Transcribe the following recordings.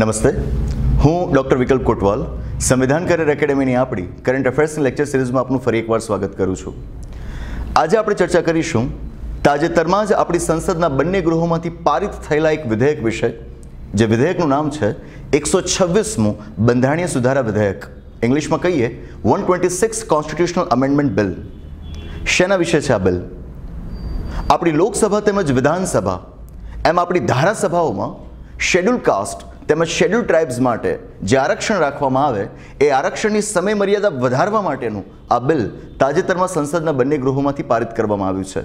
નમસ્તે હું ડૉક્ટર વિકલ્પ કોટવાલ સંવિધાન કરેર એકેડેમીની આપણી કરંટ અફેર્સની લેક્ચર સિરીઝમાં આપનું ફરી એકવાર સ્વાગત કરું છું આજે આપણે ચર્ચા કરીશું તાજેતરમાં જ આપણી સંસદના બંને ગૃહોમાંથી પારિત થયેલા એક વિધેયક વિશે જે વિધેયકનું નામ છે એકસો છવ્વીસમું બંધારણીય સુધારા વિધેયક ઇંગ્લિશમાં કહીએ one twenty six constitutional amendment bill શેના વિશે છે આ બિલ આપણી લોકસભા તેમજ વિધાનસભા એમ આપણી ધારાસભાઓમાં શેડ્યુલ કાસ્ટ તેમજ શેડ્યુલ ટ્રાઇબ્સ માટે જે આરક્ષણ રાખવામાં આવે એ આરક્ષણની સમય મર્યાદા વધારવા માટેનું આ બિલ તાજેતરમાં સંસદના બંને ગૃહોમાંથી પારિત કરવામાં આવ્યું છે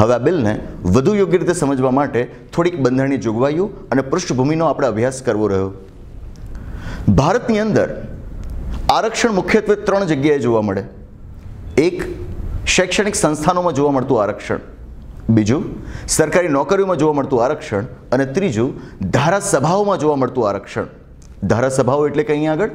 હવે આ બિલને વધુ યોગ્ય રીતે સમજવા માટે થોડીક બંધારણીય જોગવાઈઓ અને પૃષ્ઠભૂમિનો આપણે અભ્યાસ કરવો રહ્યો ભારતની અંદર આરક્ષણ મુખ્યત્વે ત્રણ જગ્યાએ જોવા મળે એક શૈક્ષણિક સંસ્થાનોમાં જોવા મળતું આરક્ષણ બીજું સરકારી નોકરીઓમાં જોવા મળતું આરક્ષણ અને ત્રીજું ધારાસભાઓમાં જોવા મળતું આરક્ષણ ધારાસભાઓ એટલે કે આગળ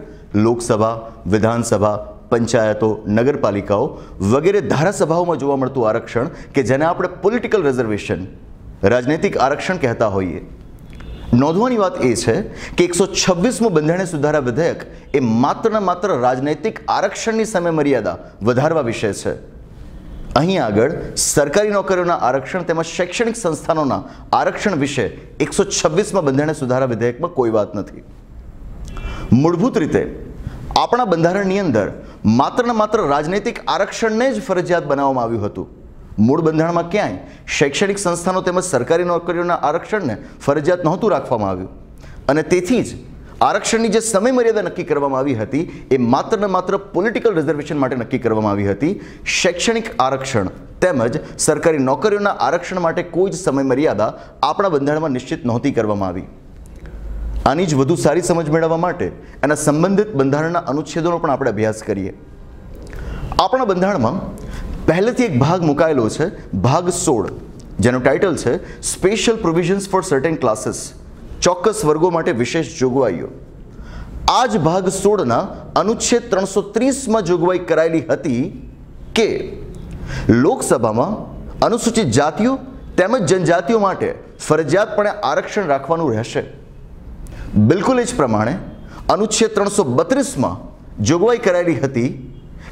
લોકસભા વિધાનસભા પંચાયતો નગરપાલિકાઓ વગેરે ધારાસભાઓમાં જોવા મળતું આરક્ષણ કે જેને આપણે પોલિટિકલ રિઝર્વેશન રાજનૈતિક આરક્ષણ કહેતા હોઈએ નોંધવાની વાત એ છે કે એકસો છવ્વીસમું બંધારણીય સુધારા વિધેયક એ માત્ર ને માત્ર રાજનૈતિક આરક્ષણની સમય મર્યાદા વધારવા વિશે છે અહીં આગળ સરકારી નોકરીઓના આરક્ષણ તેમજ શૈક્ષણિક સંસ્થાનોના આરક્ષણ વિશે એકસો છવ્વીસમાં બંધારણીય સુધારા વિધેયકમાં કોઈ વાત નથી મૂળભૂત રીતે આપણા બંધારણની અંદર માત્ર ને માત્ર રાજનૈતિક આરક્ષણને જ ફરજિયાત બનાવવામાં આવ્યું હતું મૂળ બંધારણમાં ક્યાંય શૈક્ષણિક સંસ્થાનો તેમજ સરકારી નોકરીઓના આરક્ષણને ફરજિયાત નહોતું રાખવામાં આવ્યું અને તેથી જ આરક્ષણની જે સમયમર્યાદા નક્કી કરવામાં આવી હતી એ માત્ર ને માત્ર પોલિટિકલ રિઝર્વેશન માટે નક્કી કરવામાં આવી હતી શૈક્ષણિક આરક્ષણ તેમજ સરકારી નોકરીઓના આરક્ષણ માટે કોઈ જ સમયમર્યાદા આપણા બંધારણમાં નિશ્ચિત નહોતી કરવામાં આવી આની જ વધુ સારી સમજ મેળવવા માટે એના સંબંધિત બંધારણના અનુચ્છેદોનો પણ આપણે અભ્યાસ કરીએ આપણા બંધારણમાં પહેલેથી એક ભાગ મુકાયેલો છે ભાગ સોળ જેનું ટાઇટલ છે special provisions for certain classes ચોક્કસ વર્ગો માટે વિશેષ જોગવાઈઓ આ જ ભાગ સોળના અનુચ્છેદ ત્રણસો ત્રીસમાં જોગવાઈ કરાયેલી હતી કે લોકસભામાં અનુસૂચિત જાતિઓ તેમજ જનજાતિઓ માટે ફરજિયાતપણે આરક્ષણ રાખવાનું રહેશે બિલકુલ એ જ પ્રમાણે અનુચ્છેદ ત્રણસો બત્રીસમાં જોગવાઈ કરાયેલી હતી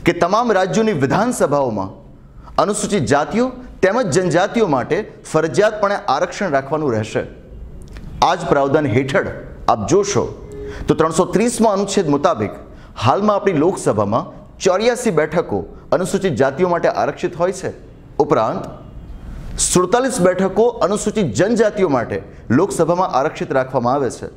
કે તમામ રાજ્યોની વિધાનસભાઓમાં અનુસૂચિત જાતિઓ તેમજ જનજાતિઓ માટે ફરજિયાતપણે આરક્ષણ રાખવાનું રહેશે આજ જ પ્રાવધાન હેઠળ આપ જોશો તો ત્રણસો ત્રીસમાં અનુચ્છેદ મુતાબિક હાલમાં આપણી લોકસભામાં ચોર્યાસી બેઠકો અનુસૂચિત જાતિઓ માટે આરક્ષિત હોય છે ઉપરાંત સુડતાલીસ બેઠકો અનુસૂચિત જનજાતિઓ માટે લોકસભામાં આરક્ષિત રાખવામાં આવે છે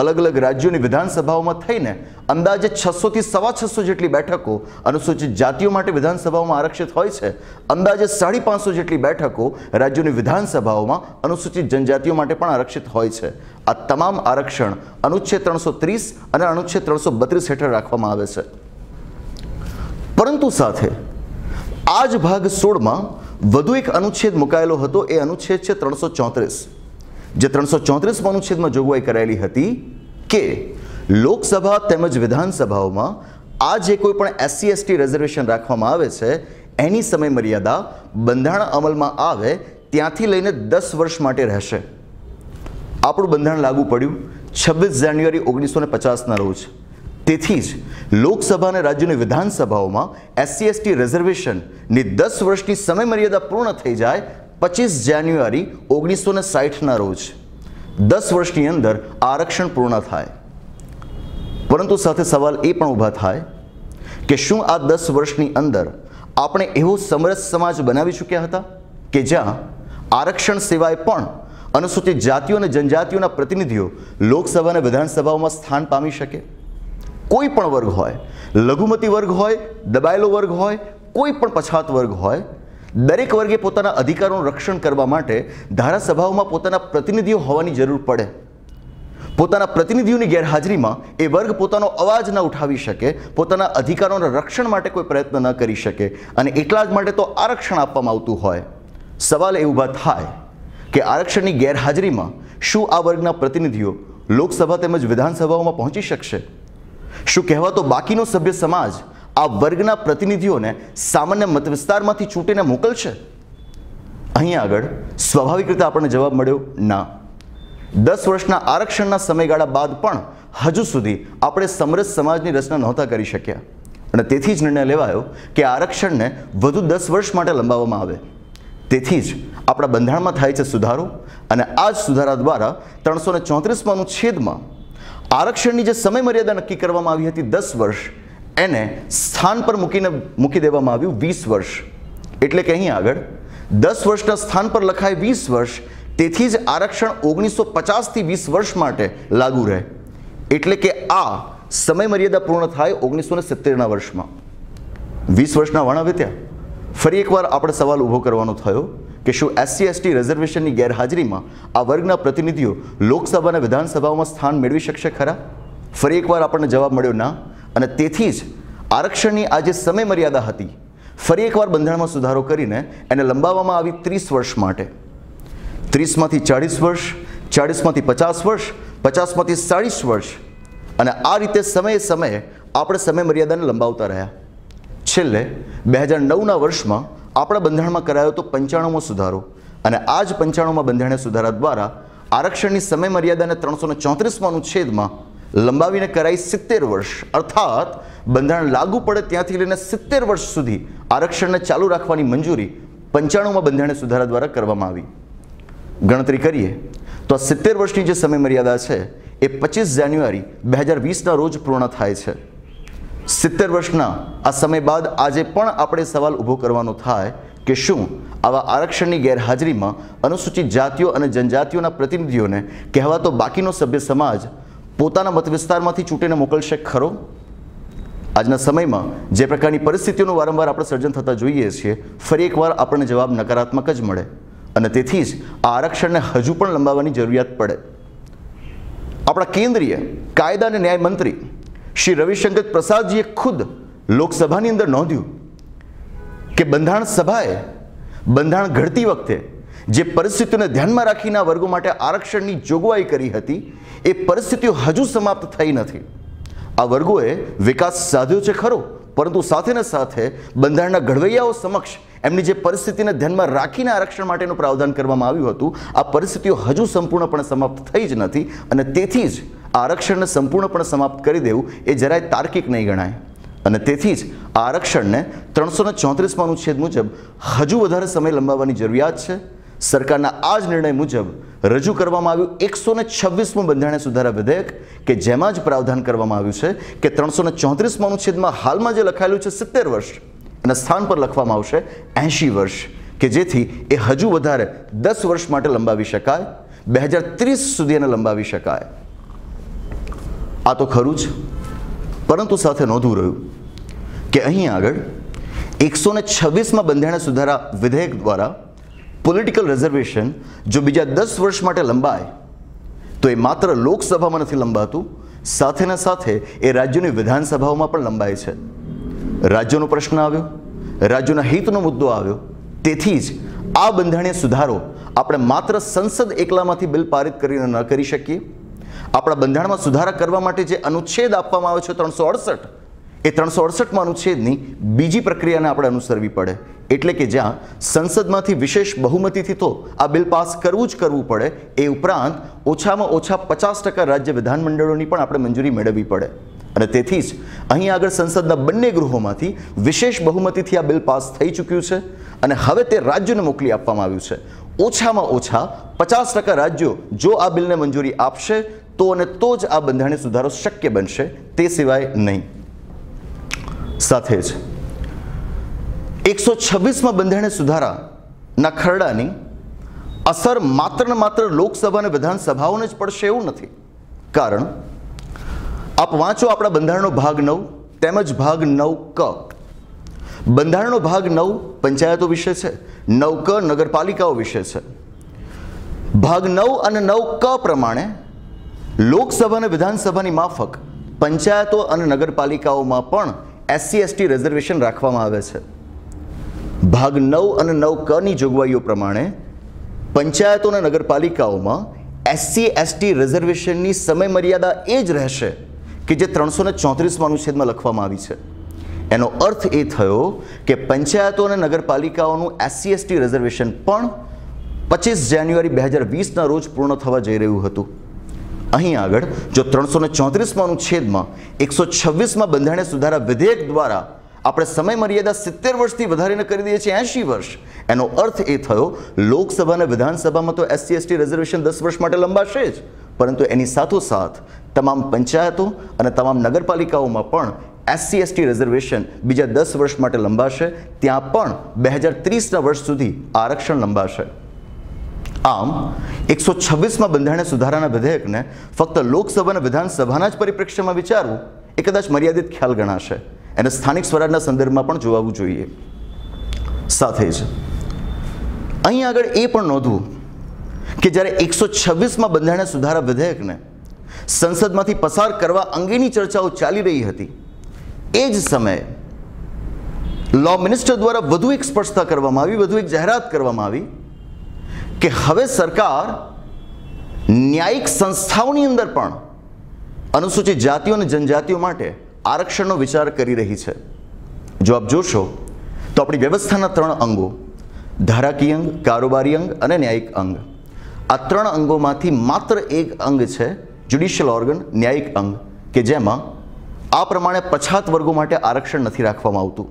અલગ અલગ રાજ્યોની વિધાનસભાઓમાં થઈને અંદાજે છસોથી સવા છસો જેટલી બેઠકો અનુસૂચિત જાતિઓ માટે વિધાનસભાઓમાં આરક્ષિત હોય છે અંદાજે સાડી પાંચસો જેટલી બેઠકો રાજ્યોની વિધાનસભાઓમાં અનુસૂચિત જનજાતિઓ માટે પણ આરક્ષિત હોય છે આ તમામ આરક્ષણ અનુચ્છેદ ત્રણસો ત્રીસ અને અનુચ્છેદ ત્રણસો બત્રીસ હેઠળ રાખવામાં આવે છે પરંતુ સાથે આ જ ભાગ સોળમાં વધુ એક અનુચ્છેદ મુકાયેલો હતો એ અનુચ્છેદ છે ત્રણસો ચોત્રીસ જે ત્રણસો ચોત્રીસ અનુચ્છેદમાં જોગવાઈ કરાયેલી હતી કે લોકસભા તેમજ વિધાનસભાઓમાં આ જે કોઈ પણ એસસી એસટી રિઝર્વેશન રાખવામાં આવે છે એની સમય મર્યાદા બંધારણ અમલમાં આવે ત્યાંથી લઈને દસ વર્ષ માટે રહેશે આપણું બંધારણ લાગુ પડ્યું છવ્વીસ જાન્યુઆરી ઓગણીસો ને પચાસના રોજ તેથી જ લોકસભા અને રાજ્યની વિધાનસભાઓમાં એસસી એસટી રિઝર્વેશનની દસ વર્ષની સમય મર્યાદા પૂર્ણ થઈ જાય પચીસ જાન્યુઆરી ઓગણીસો ને સાઠના રોજ દસ વર્ષની અંદર આરક્ષણ પૂર્ણ થાય પરંતુ સાથે સવાલ એ પણ ઊભા થાય કે શું આ દસ વર્ષની અંદર આપણે એવો સમરસ સમાજ બનાવી ચૂક્યા હતા કે જ્યાં આરક્ષણ સિવાય પણ અનુસૂચિત જાતિઓ અને જનજાતિઓના પ્રતિનિધિઓ લોકસભા અને વિધાનસભાઓમાં સ્થાન પામી શકે કોઈ પણ વર્ગ હોય લઘુમતી વર્ગ હોય દબાયેલો વર્ગ હોય કોઈ પણ પછાત વર્ગ હોય દરેક વર્ગે પોતાના અધિકારોનું રક્ષણ કરવા માટે ધારાસભાઓમાં પોતાના પ્રતિનિધિઓ હોવાની જરૂર પડે પોતાના પ્રતિનિધિઓની ગેરહાજરીમાં એ વર્ગ પોતાનો અવાજ ન ઉઠાવી શકે પોતાના અધિકારોના રક્ષણ માટે કોઈ પ્રયત્ન ન કરી શકે અને એટલા જ માટે તો આરક્ષણ આપવામાં આવતું હોય સવાલ એ ઊભા થાય કે આરક્ષણની ગેરહાજરીમાં શું આ વર્ગના પ્રતિનિધિઓ લોકસભા તેમજ વિધાનસભાઓમાં પહોંચી શકશે શું કહેવાતો બાકીનો સભ્ય સમાજ આ વર્ગના પ્રતિનિધિઓને સામાન્ય મત વિસ્તારમાંથી ચૂંટીને મોકલશે અહીંયા આગળ સ્વાભાવિક રીતે આપણને જવાબ મળ્યો ના દસ વર્ષના આરક્ષણના સમયગાળા બાદ પણ હજુ સુધી આપણે સમરસ સમાજની રચના નહોતા કરી શક્યા અને તેથી જ નિર્ણય લેવાયો કે આરક્ષણને વધુ દસ વર્ષ માટે લંબાવવામાં આવે તેથી જ આપણા બંધારણમાં થાય છે સુધારો અને આ જ સુધારા દ્વારા ત્રણસો ને ચોત્રીસમાંનું છેદમાં આરક્ષણની જે સમયમર્યાદા નક્કી કરવામાં આવી હતી દસ વર્ષ એને સ્થાન પર મૂકીને મૂકી દેવામાં આવ્યું વીસ વર્ષ એટલે કે અહીં આગળ દસ વર્ષના સ્થાન પર લખાય વીસ વર્ષ તેથી જ આરક્ષણ ઓગણીસો પચાસથી વીસ વર્ષ માટે લાગુ રહે એટલે કે આ સમય મર્યાદા પૂર્ણ થાય ઓગણીસો ને સિત્તેરના વર્ષમાં વીસ વર્ષના વાણા વીત્યા ફરી એકવાર આપણે સવાલ ઊભો કરવાનો થયો કે શું એસસી એસટી રિઝર્વેશનની ગેરહાજરીમાં આ વર્ગના પ્રતિનિધિઓ લોકસભા અને વિધાનસભાઓમાં સ્થાન મેળવી શકશે ખરા ફરી એકવાર આપણને જવાબ મળ્યો ના અને તેથી જ આરક્ષણની આ જે સમયમર્યાદા હતી ફરી એકવાર બંધારણમાં સુધારો કરીને એને લંબાવવામાં આવી ત્રીસ વર્ષ માટે ત્રીસમાંથી ચાળીસ વર્ષ ચાળીસમાંથી પચાસ વર્ષ પચાસમાંથી ચાળીસ વર્ષ અને આ રીતે સમયે સમયે આપણે સમયમર્યાદાને લંબાવતા રહ્યા છેલ્લે બે હજાર નવના વર્ષમાં આપણા બંધારણમાં કરાયો તો પંચાણુંમાં સુધારો અને આ જ પંચાણુંમાં બંધારણીય સુધારા દ્વારા આરક્ષણની સમયમર્યાદાને ત્રણસો ચોત્રીસમાં છેદમાં લંબાવીને કરાઈ સિત્તેર વર્ષ અર્થાત બંધારણ લાગુ પડે ત્યાંથી લઈને સિત્તેર વર્ષ સુધી આરક્ષણને ચાલુ રાખવાની મંજૂરી પંચાણુંમાં બંધારણ સુધારા દ્વારા કરવામાં આવી ગણતરી કરીએ તો આ સિત્તેર વર્ષની જે સમયમર્યાદા છે એ પચીસ જાન્યુઆરી બે હજાર વીસના રોજ પૂર્ણ થાય છે સિત્તેર વર્ષના આ સમય બાદ આજે પણ આપણે સવાલ ઊભો કરવાનો થાય કે શું આવા આરક્ષણની ગેરહાજરીમાં અનુસૂચિત જાતિઓ અને જનજાતિઓના પ્રતિનિધિઓને કહેવાતો બાકીનો સભ્ય સમાજ પોતાના મતવિસ્તારમાંથી ચૂંટીને મોકલશે ખરો આજના સમયમાં જે પ્રકારની પરિસ્થિતિઓનું વારંવાર આપણે સર્જન થતા જોઈએ છીએ ફરી એકવાર આપણને જવાબ નકારાત્મક જ મળે અને તેથી જ આ આરક્ષણને હજુ પણ લંબાવવાની જરૂરિયાત પડે આપણા કેન્દ્રીય કાયદા અને ન્યાય મંત્રી શ્રી રવિશંકર પ્રસાદજીએ ખુદ લોકસભાની અંદર નોંધ્યું કે બંધારણ સભાએ બંધારણ ઘડતી વખતે જે પરિસ્થિતિઓને ધ્યાનમાં રાખીને વર્ગો માટે આરક્ષણની જોગવાઈ કરી હતી એ પરિસ્થિતિઓ હજુ સમાપ્ત થઈ નથી આ વર્ગોએ વિકાસ સાધ્યો છે ખરો પરંતુ સાથેને સાથે બંધારણના ઘડવૈયાઓ સમક્ષ એમની જે પરિસ્થિતિને ધ્યાનમાં રાખીને આરક્ષણ માટેનું પ્રાવધાન કરવામાં આવ્યું હતું આ પરિસ્થિતિઓ હજુ સંપૂર્ણપણે સમાપ્ત થઈ જ નથી અને તેથી જ આરક્ષણને સંપૂર્ણપણે સમાપ્ત કરી દેવું એ જરાય તાર્કિક નહીં ગણાય અને તેથી જ આ આરક્ષણને ત્રણસો ને ચોત્રીસમાં અનુચ્છેદ મુજબ હજુ વધારે સમય લંબાવવાની જરૂરિયાત છે સરકારના આ જ નિર્ણય મુજબ રજૂ કરવામાં આવ્યું એકસો ને છવ્વીસમું બંધારણીય સુધારા વિધેયક કે જેમાં જ પ્રાવધાન કરવામાં આવ્યું છે કે ત્રણસો ને ચોત્રીસમાં અનુચ્છેદમાં હાલમાં જે લખાયેલું છે સિત્તેર વર્ષ અને સ્થાન પર લખવામાં આવશે એંશી વર્ષ કે જેથી એ હજુ વધારે દસ વર્ષ માટે લંબાવી શકાય બે હજાર ત્રીસ સુધી એને લંબાવી શકાય આ તો ખરું જ પરંતુ સાથે નોંધવું રહ્યું કે અહીં આગળ એકસો ને છવ્વીસમાં બંધારણ સુધારા વિધેયક દ્વારા પોલિટિકલ રિઝર્વેશન જો બીજા દસ વર્ષ માટે લંબાય તો એ માત્ર લોકસભામાં નથી લંબાતું સાથેના સાથે એ રાજ્યોની વિધાનસભાઓમાં પણ લંબાય છે રાજ્યોનો પ્રશ્ન આવ્યો રાજ્યોના હિતનો મુદ્દો આવ્યો તેથી જ આ બંધારણીય સુધારો આપણે માત્ર સંસદ એકલામાંથી બિલ પારિત કરીને ન કરી શકીએ આપણા બંધારણમાં સુધારા કરવા માટે જે અનુચ્છેદ આપવામાં આવ્યો છે ત્રણસો અડસઠ એ ત્રણસો અડસઠમાં અનુચ્છેદની બીજી પ્રક્રિયાને આપણે અનુસરવી પડે એટલે કે જ્યાં સંસદમાંથી વિશેષ બહુમતીથી તો આ બિલ પાસ કરવું જ કરવું પડે એ ઉપરાંત ઓછામાં ઓછા પચાસ ટકા રાજ્ય વિધાનમંડળોની પણ આપણે મંજૂરી મેળવવી પડે અને તેથી જ અહીં આગળ સંસદના બંને ગૃહોમાંથી વિશેષ બહુમતીથી આ બિલ પાસ થઈ ચૂક્યું છે અને હવે તે રાજ્યોને મોકલી આપવામાં આવ્યું છે ઓછામાં ઓછા પચાસ ટકા રાજ્યો જો આ બિલને મંજૂરી આપશે તો અને તો જ આ બંધારણીય સુધારો શક્ય બનશે તે સિવાય નહીં સાથે જ એકસો છવ્વીસમાં બંધારણ સુધારાના ખરડાની અસર માત્ર ને માત્ર લોકસભા અને વિધાનસભાઓને જ પડશે એવું નથી કારણ આપ વાંચો આપણા બંધારણનો ભાગ નવ તેમજ ભાગ નવ ક બંધારણનો ભાગ નવ પંચાયતો વિશે છે નવ ક નગરપાલિકાઓ વિશે છે ભાગ નવ અને નવ ક પ્રમાણે લોકસભા અને વિધાનસભાની માફક પંચાયતો અને નગરપાલિકાઓમાં પણ એસસી એસટી રિઝર્વેશન રાખવામાં આવે છે ભાગ નવ અને નવ કની જોગવાઈઓ પ્રમાણે પંચાયતો અને નગરપાલિકાઓમાં એસસી એસટી રિઝર્વેશનની સમયમર્યાદા એ જ રહેશે કે જે ત્રણસો ને ચોત્રીસમાં અનુચ્છેદમાં લખવામાં આવી છે એનો અર્થ એ થયો કે પંચાયતો અને નગરપાલિકાઓનું એસસી એસટી રિઝર્વેશન પણ પચીસ જાન્યુઆરી બે હજાર વીસના રોજ પૂર્ણ થવા જઈ રહ્યું હતું અહીં આગળ જો ત્રણસો ને ચોત્રીસમાંનું છેદમાં એકસો છવ્વીસમાં બંધારણીય સુધારા વિધેયક દ્વારા આપણે સમય મર્યાદા સિત્તેર વર્ષથી વધારીને કરી દઈએ છીએ એંશી વર્ષ એનો અર્થ એ થયો લોકસભા અને વિધાનસભામાં તો એસસી એસટી રિઝર્વેશન દસ વર્ષ માટે લંબાશે જ પરંતુ એની સાથોસાથ તમામ પંચાયતો અને તમામ નગરપાલિકાઓમાં પણ એસસી એસટી રિઝર્વેશન બીજા દસ વર્ષ માટે લંબાશે ત્યાં પણ બે હજાર ત્રીસના વર્ષ સુધી આરક્ષણ લંબાશે આમ એકસો છવ્વીસમાં બંધારણીય સુધારાના વિધેયકને ફક્ત લોકસભા અને વિધાનસભાના જ પરિપ્રેક્ષ્યમાં વિચારવું એ કદાચ મર્યાદિત ખ્યાલ ગણાશે એને સ્થાનિક સ્વરાજના સંદર્ભમાં પણ જોવાવું જોઈએ સાથે જ અહીં આગળ એ પણ નોંધવું કે જ્યારે એકસો છવ્વીસમાં બંધારણીય સુધારા વિધેયકને સંસદમાંથી પસાર કરવા અંગેની ચર્ચાઓ ચાલી રહી હતી એ જ સમયે લો મિનિસ્ટર દ્વારા વધુ એક સ્પષ્ટતા કરવામાં આવી વધુ એક જાહેરાત કરવામાં આવી કે હવે સરકાર ન્યાયિક સંસ્થાઓની અંદર પણ અનુસૂચિત જાતિઓ અને જનજાતિઓ માટે આરક્ષણનો વિચાર કરી રહી છે જો આપ જોશો તો આપણી વ્યવસ્થાના ત્રણ અંગો ધારાકીય અંગ કારોબારી અંગ અને ન્યાયિક અંગ આ ત્રણ અંગોમાંથી માત્ર એક અંગ છે જ્યુડિશિયલ ઓર્ગન ન્યાયિક અંગ કે જેમાં આ પ્રમાણે પછાત વર્ગો માટે આરક્ષણ નથી રાખવામાં આવતું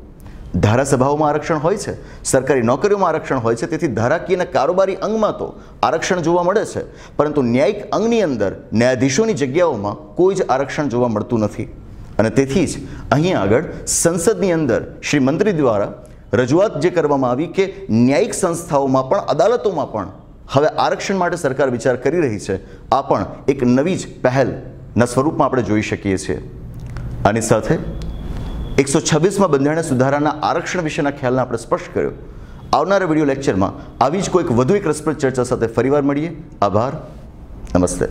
ધારાસભાઓમાં આરક્ષણ હોય છે સરકારી નોકરીઓમાં આરક્ષણ હોય છે તેથી ધારાકીયના કારોબારી અંગમાં તો આરક્ષણ જોવા મળે છે પરંતુ ન્યાયિક અંગની અંદર ન્યાયાધીશોની જગ્યાઓમાં કોઈ જ આરક્ષણ જોવા મળતું નથી અને તેથી જ અહીં આગળ સંસદની અંદર શ્રી મંત્રી દ્વારા રજૂઆત જે કરવામાં આવી કે ન્યાયિક સંસ્થાઓમાં પણ અદાલતોમાં પણ હવે આરક્ષણ માટે સરકાર વિચાર કરી રહી છે આ પણ એક નવી જ પહેલના સ્વરૂપમાં આપણે જોઈ શકીએ છીએ આની સાથે એકસો છવ્વીસમાં બંધારણીય સુધારાના આરક્ષણ વિશેના ખ્યાલને આપણે સ્પષ્ટ કર્યો આવનારા વિડીયો લેક્ચરમાં આવી જ કોઈક વધુ એક રસપ્રદ ચર્ચા સાથે ફરીવાર મળીએ આભાર નમસ્તે